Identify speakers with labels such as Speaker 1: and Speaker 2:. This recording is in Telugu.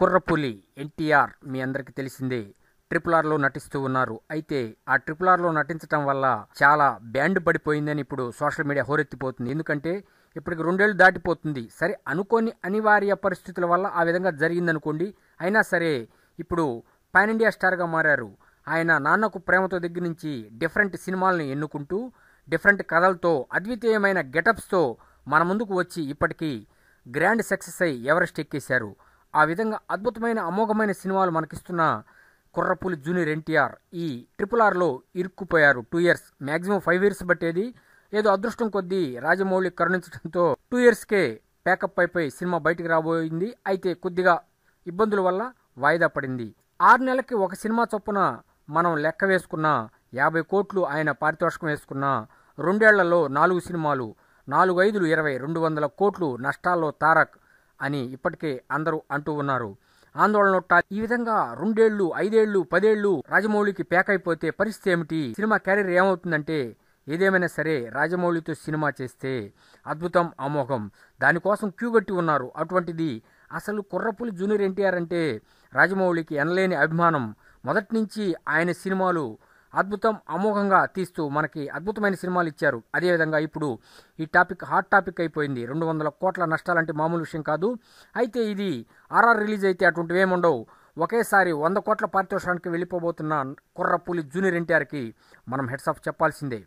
Speaker 1: కుర్రపులి ఎన్టీఆర్ మీ అందరికీ తెలిసిందే ట్రిపుల్ ఆర్లో నటిస్తూ ఉన్నారు అయితే ఆ ట్రిపుల్ ఆర్లో నటించడం వల్ల చాలా బ్యాండ్ పడిపోయిందని ఇప్పుడు సోషల్ మీడియా హోరెత్తిపోతుంది ఎందుకంటే ఇప్పటికి రెండేళ్లు దాటిపోతుంది సరే అనుకోని అనివార్య పరిస్థితుల వల్ల ఆ విధంగా జరిగిందనుకోండి అయినా సరే ఇప్పుడు పాన్ ఇండియా స్టార్గా మారారు ఆయన నాన్నకు ప్రేమతో దగ్గర నుంచి డిఫరెంట్ సినిమాలను ఎన్నుకుంటూ డిఫరెంట్ కథలతో అద్వితీయమైన గెటప్స్తో మన ముందుకు వచ్చి ఇప్పటికీ గ్రాండ్ సక్సెస్ అయి ఎవరెస్ట్ ఎక్కేశారు ఆ విధంగా అద్భుతమైన అమోఘమైన సినిమాలు మనకిస్తున్న కుర్రపులి జూనియర్ ఎన్టీఆర్ ఈ ట్రిపుల్ ఆర్లో ఇరుక్కుపోయారు two years maximum five years బట్టేది ఏదో అదృష్టం కొద్దీ రాజమౌళి కరుణించడంతో టూ ఇయర్స్కే ప్యాకప్ అయిపోయి సినిమా బయటికి రాబోయింది అయితే కొద్దిగా ఇబ్బందుల వల్ల వాయిదా పడింది ఆరు నెలలకి ఒక సినిమా చొప్పున మనం లెక్క వేసుకున్న యాభై కోట్లు ఆయన పారితోషికం వేసుకున్న రెండేళ్లలో నాలుగు సినిమాలు నాలుగు ఐదులు ఇరవై రెండు వందల కోట్లు నష్టాల్లో తారక్ అని ఇప్పటికే అందరూ అంటూ ఉన్నారు ఆందోళన ఈ విధంగా రెండేళ్లు ఐదేళ్లు పదేళ్లు రాజమౌళికి అయిపోతే పరిస్థితి ఏమిటి సినిమా క్యారీర్ ఏమవుతుందంటే ఏదేమైనా సరే రాజమౌళితో సినిమా చేస్తే అద్భుతం అమోఘం దానికోసం క్యూ గట్టి ఉన్నారు అటువంటిది అసలు కుర్రపులి జూనియర్ ఎన్టీఆర్ అంటే రాజమౌళికి ఎనలేని అభిమానం మొదటి నుంచి ఆయన సినిమాలు అద్భుతం అమోఘంగా తీస్తూ మనకి అద్భుతమైన సినిమాలు ఇచ్చారు అదేవిధంగా ఇప్పుడు ఈ టాపిక్ హాట్ టాపిక్ అయిపోయింది రెండు వందల కోట్ల నష్టాలంటే మామూలు విషయం కాదు అయితే ఇది ఆర్ఆర్ రిలీజ్ అయితే అటువంటివి ఏముండవు ఒకేసారి వంద కోట్ల పారితోషానికి వెళ్ళిపోబోతున్న కుర్రపులి జూనియర్ ఎన్టీఆర్కి మనం హెడ్స్ ఆఫ్ చెప్పాల్సిందే